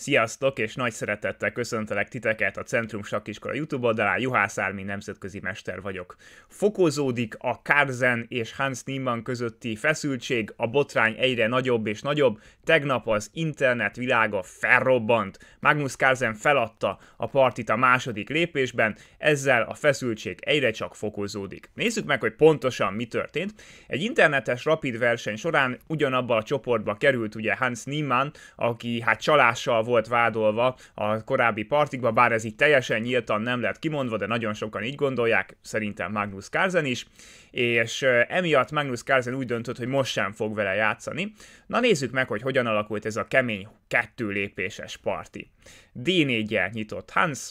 Sziasztok, és nagy szeretettel köszöntelek titeket a Centrum Sakkiskola YouTube oldalán, Juhász Ármin nemzetközi mester vagyok. Fokozódik a Kárzen és Hans Niemann közötti feszültség, a botrány egyre nagyobb és nagyobb, tegnap az internet világa felrobbant. Magnus Kárzen feladta a partit a második lépésben, ezzel a feszültség egyre csak fokozódik. Nézzük meg, hogy pontosan mi történt. Egy internetes rapid verseny során ugyanabba a csoportba került ugye Hans Niemann, aki hát csalással volt vádolva a korábbi partikba, bár ez így teljesen nyíltan nem lett kimondva, de nagyon sokan így gondolják, szerintem Magnus Carlsen is, és emiatt Magnus Carlsen úgy döntött, hogy most sem fog vele játszani. Na nézzük meg, hogy hogyan alakult ez a kemény kettő lépéses parti. D4-jel nyitott Hans,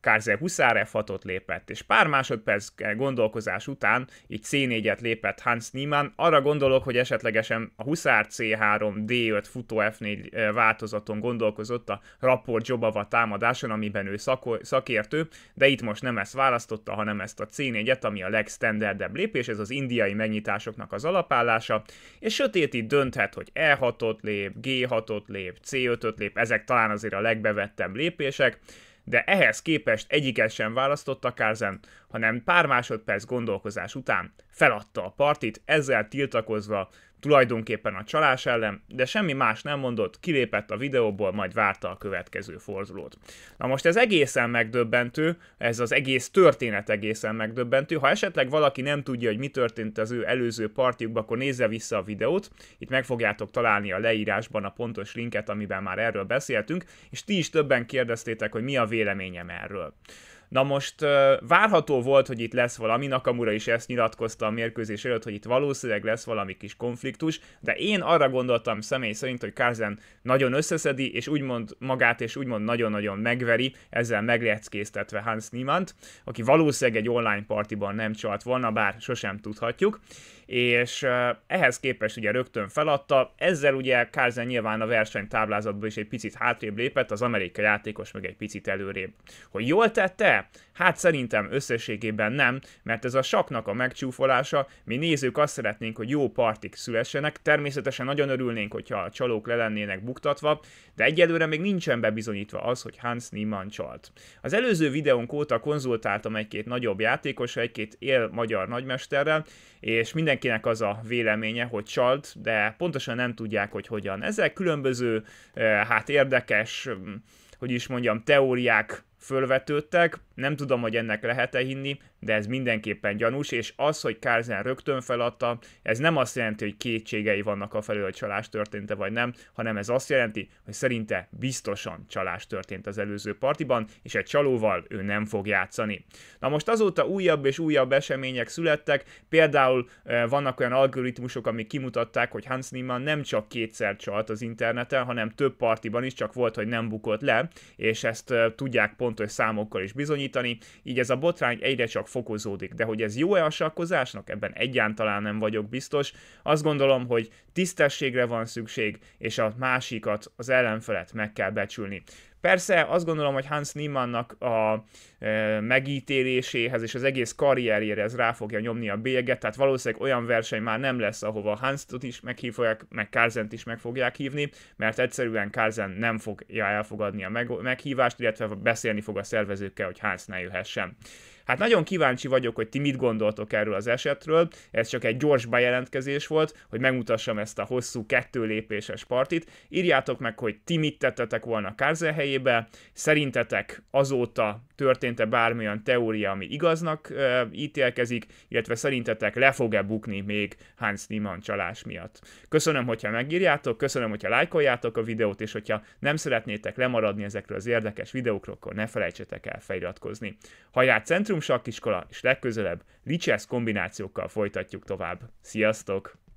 Kárzer Huszár fatot lépett, és pár másodperc gondolkozás után, így C4-et lépett Hans Niemann, arra gondolok, hogy esetlegesen a Huszár C3 D5 futó F4 eh, változaton gondolkozott a Rapport Jobava támadáson, amiben ő szako- szakértő, de itt most nem ezt választotta, hanem ezt a C4-et, ami a legstandardebb lépés, ez az indiai megnyitásoknak az alapállása, és sötét itt dönthet, hogy E6-ot lép, G6-ot lép, C5-öt lép, ezek talán azért a legbevettebb lépések, de ehhez képest egyiket sem választotta Carzen, hanem pár másodperc gondolkozás után feladta a partit, ezzel tiltakozva tulajdonképpen a csalás ellen, de semmi más nem mondott, kilépett a videóból, majd várta a következő fordulót. Na most ez egészen megdöbbentő, ez az egész történet egészen megdöbbentő. Ha esetleg valaki nem tudja, hogy mi történt az ő előző partjukban, akkor nézze vissza a videót, itt meg fogjátok találni a leírásban a pontos linket, amiben már erről beszéltünk, és ti is többen kérdeztétek, hogy mi a véleményem erről. Na most várható volt, hogy itt lesz valami, Nakamura is ezt nyilatkozta a mérkőzés előtt, hogy itt valószínűleg lesz valami kis konfliktus, de én arra gondoltam személy szerint, hogy Kazen nagyon összeszedi, és úgymond magát, és úgymond nagyon-nagyon megveri, ezzel megleckéztetve Hans Niemann, aki valószínűleg egy online partiban nem csalt volna, bár sosem tudhatjuk, és ehhez képest ugye rögtön feladta, ezzel ugye Kárzen nyilván a versenytáblázatból is egy picit hátrébb lépett, az amerikai játékos meg egy picit előrébb. Hogy jól tette Hát szerintem összességében nem, mert ez a saknak a megcsúfolása, mi nézők azt szeretnénk, hogy jó partik szülessenek, természetesen nagyon örülnénk, hogyha a csalók le lennének buktatva, de egyelőre még nincsen bebizonyítva az, hogy Hans Niemann csalt. Az előző videónk óta konzultáltam egy-két nagyobb játékos, egy-két él magyar nagymesterrel, és mindenkinek az a véleménye, hogy csalt, de pontosan nem tudják, hogy hogyan. Ezek különböző, eh, hát érdekes, mm, hogy is mondjam, teóriák fölvetődtek, nem tudom, hogy ennek lehet-e hinni, de ez mindenképpen gyanús, és az, hogy Kárzen rögtön feladta, ez nem azt jelenti, hogy kétségei vannak a felől, hogy csalás történt-e vagy nem, hanem ez azt jelenti, hogy szerinte biztosan csalás történt az előző partiban, és egy csalóval ő nem fog játszani. Na most azóta újabb és újabb események születtek, például vannak olyan algoritmusok, amik kimutatták, hogy Hans Niemann nem csak kétszer csalt az interneten, hanem több partiban is, csak volt, hogy nem bukott le, és ezt tudják pont pontos számokkal is bizonyítani, így ez a botrány egyre csak fokozódik, de hogy ez jó-e a sakkozásnak, ebben egyáltalán nem vagyok biztos. Azt gondolom, hogy tisztességre van szükség, és a másikat, az ellenfelet meg kell becsülni. Persze azt gondolom, hogy Hans Niemannnak a e, megítéléséhez és az egész karrierjére ez rá fogja nyomni a bélyeget, tehát valószínűleg olyan verseny már nem lesz, ahova Hanstot is meghívják, meg Kárzent is meg fogják hívni, mert egyszerűen Kárzen nem fogja elfogadni a meghívást, illetve beszélni fog a szervezőkkel, hogy Hans ne jöhessen. Hát nagyon kíváncsi vagyok, hogy ti mit gondoltok erről az esetről, ez csak egy gyors bejelentkezés volt, hogy megmutassam ezt a hosszú kettő lépéses partit. Írjátok meg, hogy ti mit tettetek volna Kárzel helyébe, szerintetek azóta történt-e bármilyen teória, ami igaznak e, ítélkezik, illetve szerintetek le fog-e bukni még Hans Niemann csalás miatt. Köszönöm, hogyha megírjátok, köszönöm, hogyha lájkoljátok a videót, és hogyha nem szeretnétek lemaradni ezekről az érdekes videókról, akkor ne felejtsetek el feliratkozni. Hajrá Centrum Sakkiskola, és legközelebb Lichess kombinációkkal folytatjuk tovább. Sziasztok!